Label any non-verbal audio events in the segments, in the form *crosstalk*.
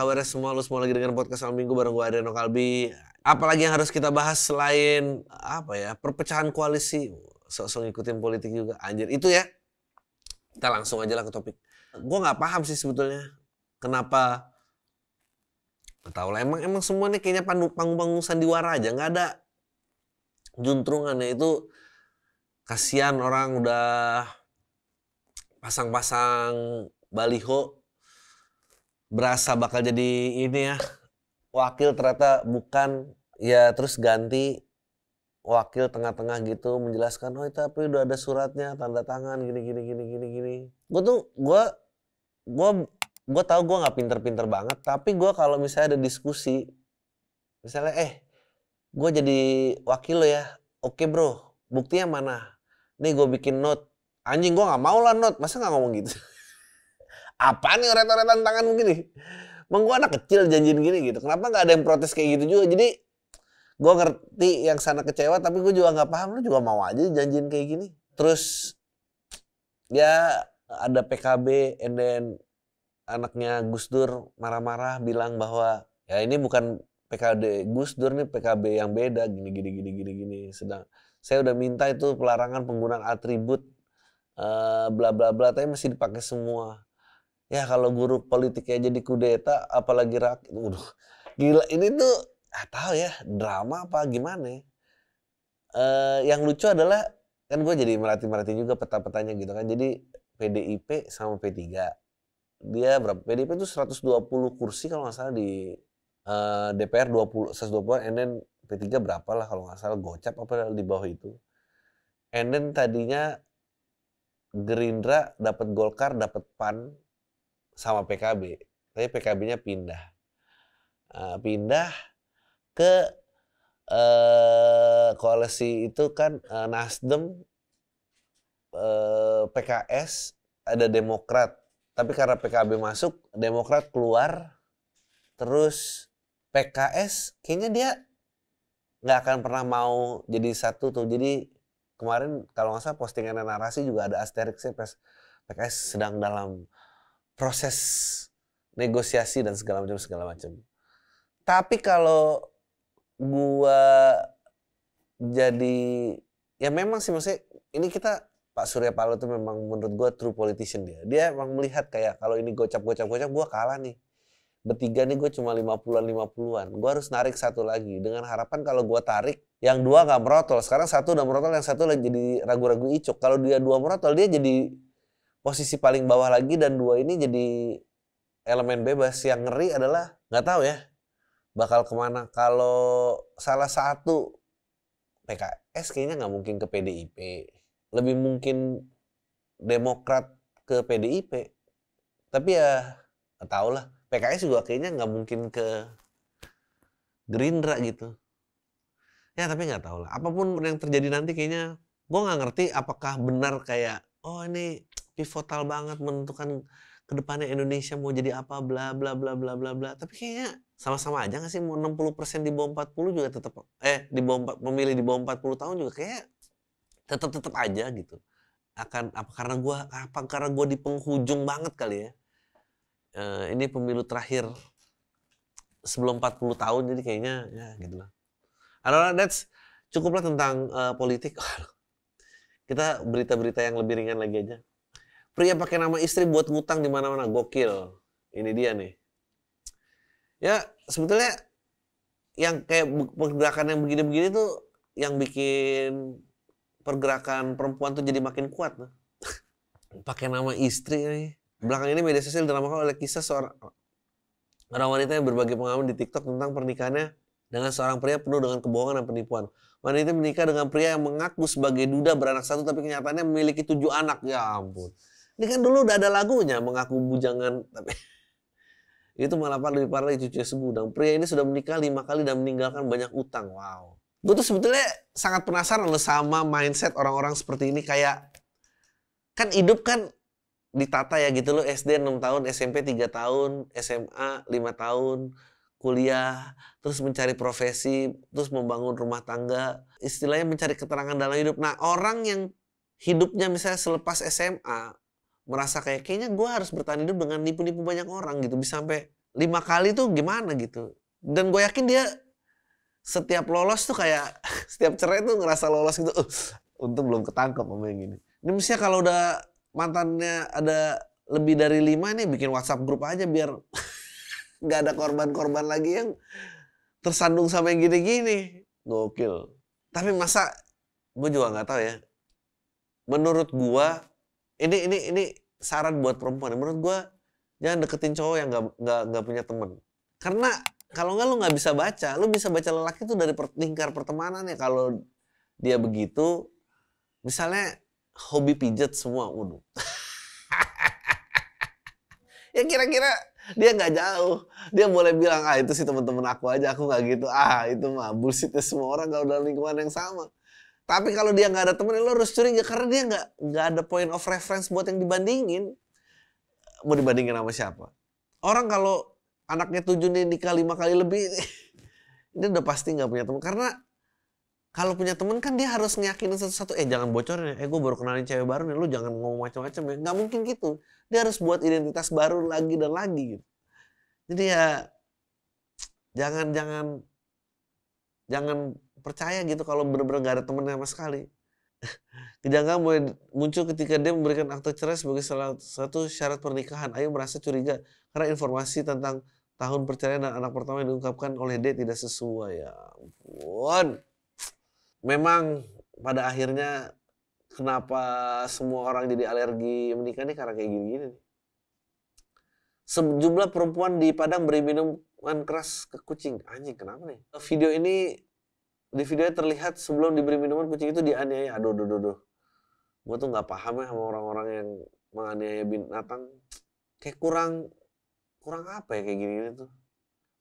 kabarnya semua lu semua lagi dengan podcast malam minggu bareng gue Adeno Kalbi. Apalagi yang harus kita bahas selain apa ya perpecahan koalisi, sok-sok ngikutin politik juga anjir itu ya. Kita langsung aja lah ke topik. Gue nggak paham sih sebetulnya kenapa tahu lah emang emang semuanya kayaknya pandu panggung-panggung sandiwara aja nggak ada juntrungannya itu kasihan orang udah pasang-pasang baliho berasa bakal jadi ini ya wakil ternyata bukan ya terus ganti wakil tengah-tengah gitu menjelaskan oh tapi udah ada suratnya tanda tangan gini gini gini gini gini gue tuh gue gue gue tahu gue nggak pinter-pinter banget tapi gue kalau misalnya ada diskusi misalnya eh gue jadi wakil lo ya oke bro buktinya mana nih gue bikin note anjing gue nggak mau lah note masa nggak ngomong gitu *laughs* apa nih oret-oretan tangan begini? Emang gue anak kecil janjiin gini gitu. Kenapa nggak ada yang protes kayak gitu juga? Jadi gue ngerti yang sana kecewa tapi gue juga nggak paham lu juga mau aja janjiin kayak gini. Terus ya ada PKB and then anaknya Gus Dur marah-marah bilang bahwa ya ini bukan PKD, Gus Dur nih PKB yang beda gini gini gini gini gini sedang saya udah minta itu pelarangan penggunaan atribut eh, bla bla bla tapi masih dipakai semua ya kalau guru politiknya jadi kudeta apalagi rakyat Udah, gila ini tuh ah, tahu ya drama apa gimana uh, yang lucu adalah kan gue jadi melatih melatih juga peta-petanya gitu kan jadi PDIP sama P3 dia berapa PDIP itu 120 kursi kalau nggak salah di uh, DPR 20 120 and then P3 berapa lah kalau nggak salah gocap apa di bawah itu and then tadinya Gerindra dapat Golkar dapat PAN sama PKB, tapi PKB-nya pindah, uh, pindah ke uh, koalisi itu kan uh, Nasdem, uh, eh, PKS, ada Demokrat, tapi karena PKB masuk, Demokrat keluar, terus PKS kayaknya dia nggak akan pernah mau jadi satu tuh. Jadi kemarin kalau nggak salah postingan narasi juga ada pas PKS sedang dalam proses negosiasi dan segala macam segala macam. Tapi kalau gua jadi ya memang sih maksudnya ini kita Pak Surya Paloh itu memang menurut gua true politician dia. Dia emang melihat kayak kalau ini gocap-gocap-gocap gua kalah nih. Bertiga nih gue cuma 50-an 50-an. Gue harus narik satu lagi dengan harapan kalau gue tarik yang dua nggak merotol. Sekarang satu udah merotol, yang satu lagi jadi ragu-ragu icuk. Kalau dia dua merotol dia jadi posisi paling bawah lagi dan dua ini jadi elemen bebas yang ngeri adalah nggak tahu ya bakal kemana kalau salah satu PKS kayaknya nggak mungkin ke PDIP lebih mungkin Demokrat ke PDIP tapi ya nggak tahu lah PKS juga kayaknya nggak mungkin ke Gerindra gitu ya tapi nggak tahu lah apapun yang terjadi nanti kayaknya gue nggak ngerti apakah benar kayak oh ini pivotal banget menentukan kedepannya Indonesia mau jadi apa bla bla bla bla bla bla tapi kayaknya sama-sama aja gak sih mau 60% di bawah 40 juga tetap eh di bawah memilih di bawah 40 tahun juga kayak tetap tetap aja gitu akan apa karena gua apa karena gua di penghujung banget kali ya e, ini pemilu terakhir sebelum 40 tahun jadi kayaknya ya gitu lah know, that's cukuplah tentang uh, politik *laughs* kita berita-berita yang lebih ringan lagi aja Pria pakai nama istri buat ngutang di mana-mana gokil. Ini dia nih. Ya, sebetulnya yang kayak pergerakan yang begini-begini tuh yang bikin pergerakan perempuan tuh jadi makin kuat. Nah. *laughs* pakai nama istri nih. Belakang ini media sosial drama oleh kisah seorang orang wanita yang berbagi pengalaman di TikTok tentang pernikahannya dengan seorang pria penuh dengan kebohongan dan penipuan. Wanita menikah dengan pria yang mengaku sebagai duda beranak satu tapi kenyataannya memiliki tujuh anak. Ya ampun. Ini kan dulu udah ada lagunya mengaku bujangan tapi *laughs* itu malah lebih parah dari cucunya segudang. Pria ini sudah menikah lima kali dan meninggalkan banyak utang. Wow. Gue tuh sebetulnya sangat penasaran loh sama mindset orang-orang seperti ini kayak kan hidup kan ditata ya gitu loh SD 6 tahun, SMP 3 tahun, SMA 5 tahun, kuliah, terus mencari profesi, terus membangun rumah tangga, istilahnya mencari keterangan dalam hidup. Nah, orang yang hidupnya misalnya selepas SMA merasa kayak kayaknya gue harus bertahan hidup dengan nipu-nipu banyak orang gitu bisa sampai lima kali tuh gimana gitu dan gue yakin dia setiap lolos tuh kayak *laughs* setiap cerai tuh ngerasa lolos gitu uh, untung belum ketangkep sama yang gini ini mestinya kalau udah mantannya ada lebih dari lima nih bikin WhatsApp grup aja biar *laughs* nggak ada korban-korban lagi yang tersandung sama yang gini-gini. Gokil. Tapi masa gue juga nggak tahu ya. Menurut gue ini ini ini saran buat perempuan menurut gue jangan deketin cowok yang gak gak gak punya temen karena kalau nggak lu nggak bisa baca lu bisa baca lelaki itu dari lingkar pertemanan ya kalau dia begitu misalnya hobi pijat semua waduh *laughs* ya kira-kira dia nggak jauh dia boleh bilang ah itu sih teman-teman aku aja aku nggak gitu ah itu mah bullshitnya semua orang kalau dalam lingkungan yang sama tapi kalau dia nggak ada temen, lo harus curiga karena dia nggak nggak ada point of reference buat yang dibandingin. Mau dibandingin sama siapa? Orang kalau anaknya tujuh nih nikah lima kali lebih, *laughs* dia udah pasti nggak punya temen. Karena kalau punya temen kan dia harus ngeyakinin satu-satu. Eh jangan bocorin ya, eh gue baru kenalin cewek baru nih, lo jangan ngomong macam-macam ya. Nggak mungkin gitu. Dia harus buat identitas baru lagi dan lagi gitu. Jadi ya jangan-jangan Jangan percaya gitu kalau benar-benar gak ada temennya sama sekali. *laughs* Kejanggalan mulai muncul ketika dia memberikan akte cerai sebagai salah satu syarat pernikahan. Ayu merasa curiga karena informasi tentang tahun perceraian dan anak pertama yang diungkapkan oleh dia tidak sesuai. Ya ampun. Memang pada akhirnya kenapa semua orang jadi alergi menikah ini karena kayak gini-gini. Sejumlah perempuan di Padang beri minum main keras ke kucing. Anjing, kenapa nih? Video ini, di videonya terlihat sebelum diberi minuman kucing itu dianiaya. Aduh, aduh, aduh, aduh. Gue tuh nggak paham ya sama orang-orang yang menganiaya binatang. Kayak kurang, kurang apa ya kayak gini, -gini tuh.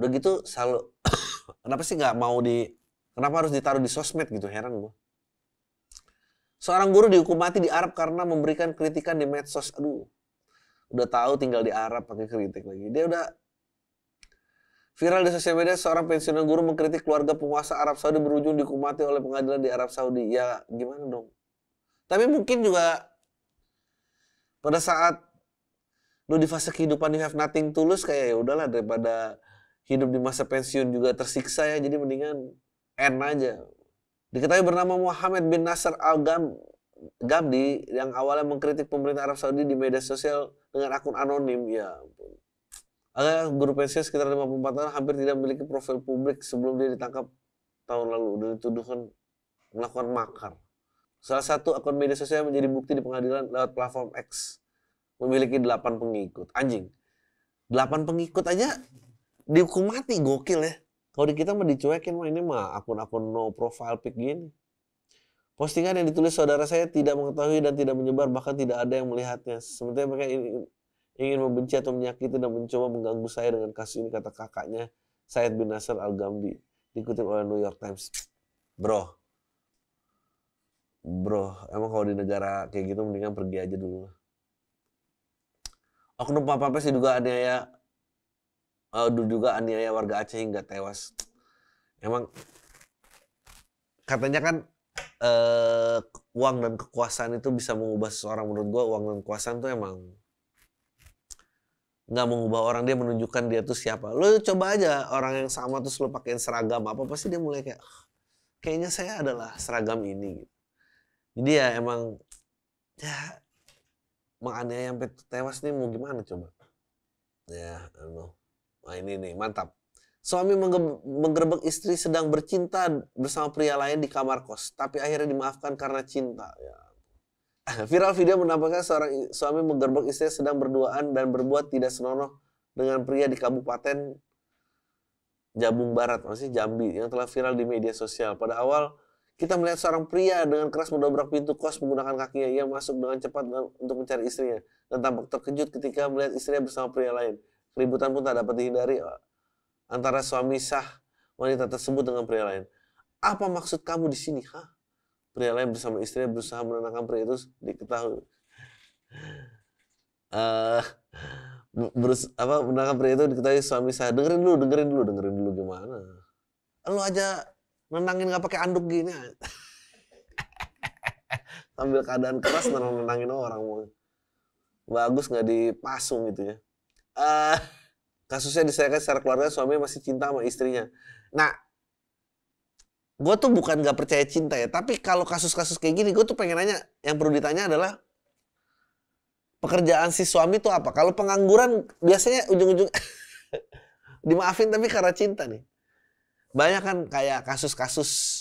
Udah gitu selalu, *coughs* kenapa sih nggak mau di, kenapa harus ditaruh di sosmed gitu, heran gue. Seorang guru dihukum mati di Arab karena memberikan kritikan di medsos. Aduh, udah tahu tinggal di Arab pakai kritik lagi. Dia udah Viral di sosial media, seorang pensiunan guru mengkritik keluarga penguasa Arab Saudi berujung dikumati oleh pengadilan di Arab Saudi. Ya, gimana dong? Tapi mungkin juga pada saat lu di fase kehidupan you have nothing tulus kayak ya udahlah daripada hidup di masa pensiun juga tersiksa ya, jadi mendingan end aja. Diketahui bernama Muhammad bin Nasr Al Gabdi yang awalnya mengkritik pemerintah Arab Saudi di media sosial dengan akun anonim. Ya ampun ada yang berpensiun sekitar 54 tahun hampir tidak memiliki profil publik sebelum dia ditangkap tahun lalu dan dituduhkan melakukan makar. Salah satu akun media sosial menjadi bukti di pengadilan lewat platform X memiliki 8 pengikut. Anjing. 8 pengikut aja dihukum mati gokil ya. Kalau di kita mah dicuekin mah ini mah akun-akun no profile pic gini. Postingan yang ditulis saudara saya tidak mengetahui dan tidak menyebar bahkan tidak ada yang melihatnya. Sebetulnya mereka ingin membenci atau menyakiti dan mencoba mengganggu saya dengan kasus ini kata kakaknya Said bin Nasr Al Gamdi dikutip oleh New York Times. Bro, bro, emang kalau di negara kayak gitu mendingan pergi aja dulu. Oknum Papa sih juga aniaya uh, eh, juga aniaya warga Aceh hingga tewas. Emang katanya kan uh, uang dan kekuasaan itu bisa mengubah seseorang menurut gua uang dan kekuasaan tuh emang nggak mengubah orang dia menunjukkan dia tuh siapa lo coba aja orang yang sama terus lo pakein seragam apa pasti dia mulai kayak oh, kayaknya saya adalah seragam ini gitu jadi ya emang ya menganiaya sampai tewas nih mau gimana coba ya anu nah ini nih mantap suami menggerbek istri sedang bercinta bersama pria lain di kamar kos tapi akhirnya dimaafkan karena cinta ya *laughs* Viral video menampakkan seorang suami menggerbek istri sedang berduaan dan berbuat tidak senonoh dengan pria di Kabupaten Jabung Barat, masih Jambi, yang telah viral di media sosial. Pada awal, kita melihat seorang pria dengan keras mendobrak pintu kos menggunakan kakinya. Ia masuk dengan cepat untuk mencari istrinya dan tampak terkejut ketika melihat istrinya bersama pria lain. Keributan pun tak dapat dihindari eh, antara suami sah wanita tersebut dengan pria lain. Apa maksud kamu di sini, hah? Pria lain bersama istrinya berusaha menenangkan pria itu diketahui. Uh, berus apa menenangkan pria itu diketahui suami saya dengerin dulu dengerin dulu dengerin dulu gimana lu aja nenangin nggak pakai anduk gini *laughs* sambil keadaan keras nenang nenangin orang mau bagus nggak dipasung gitu ya uh, kasusnya diselesaikan secara keluarga suami masih cinta sama istrinya nah gue tuh bukan gak percaya cinta ya, tapi kalau kasus-kasus kayak gini, gue tuh pengen nanya, yang perlu ditanya adalah pekerjaan si suami tuh apa? Kalau pengangguran biasanya ujung-ujung *laughs* dimaafin tapi karena cinta nih. Banyak kan kayak kasus-kasus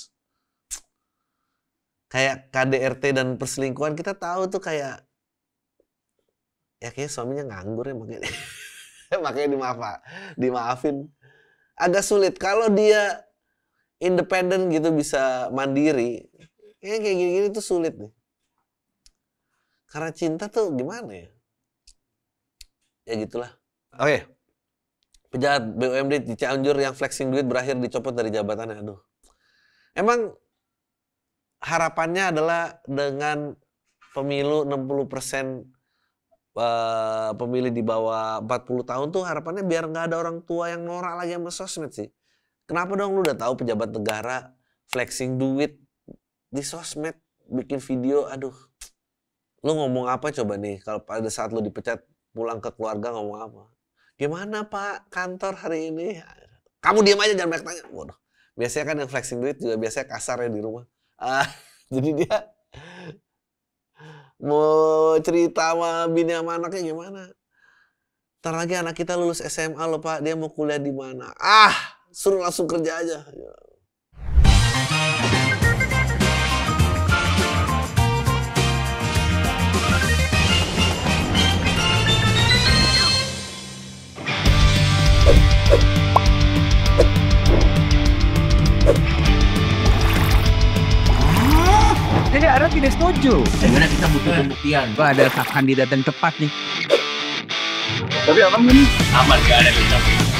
kayak KDRT dan perselingkuhan kita tahu tuh kayak ya kayak suaminya nganggur ya makanya *laughs* makanya dimaaf dimaafin agak sulit kalau dia independen gitu bisa mandiri kayak gini-gini tuh sulit nih karena cinta tuh gimana ya ya gitulah oke okay. pejabat BUMD di Cianjur yang flexing duit berakhir dicopot dari jabatannya aduh emang harapannya adalah dengan pemilu 60 persen eh, pemilih di bawah 40 tahun tuh harapannya biar nggak ada orang tua yang norak lagi sama sosmed sih Kenapa dong lu udah tahu pejabat negara flexing duit di sosmed, bikin video, aduh. Lu ngomong apa coba nih kalau pada saat lu dipecat pulang ke keluarga ngomong apa? Gimana Pak kantor hari ini? Kamu diam aja jangan banyak tanya. Waduh. Biasanya kan yang flexing duit juga biasanya kasar ya di rumah. Ah, *laughs* jadi dia mau cerita sama bini sama anaknya gimana? Ntar lagi anak kita lulus SMA loh pak, dia mau kuliah di mana? Ah, suruh langsung kerja aja. Jadi Ara tidak setuju. Sebenarnya kita butuh eh, pembuktian. Gua ada kandidat yang tepat nih. Tapi aman ini? Aman gak ada kita.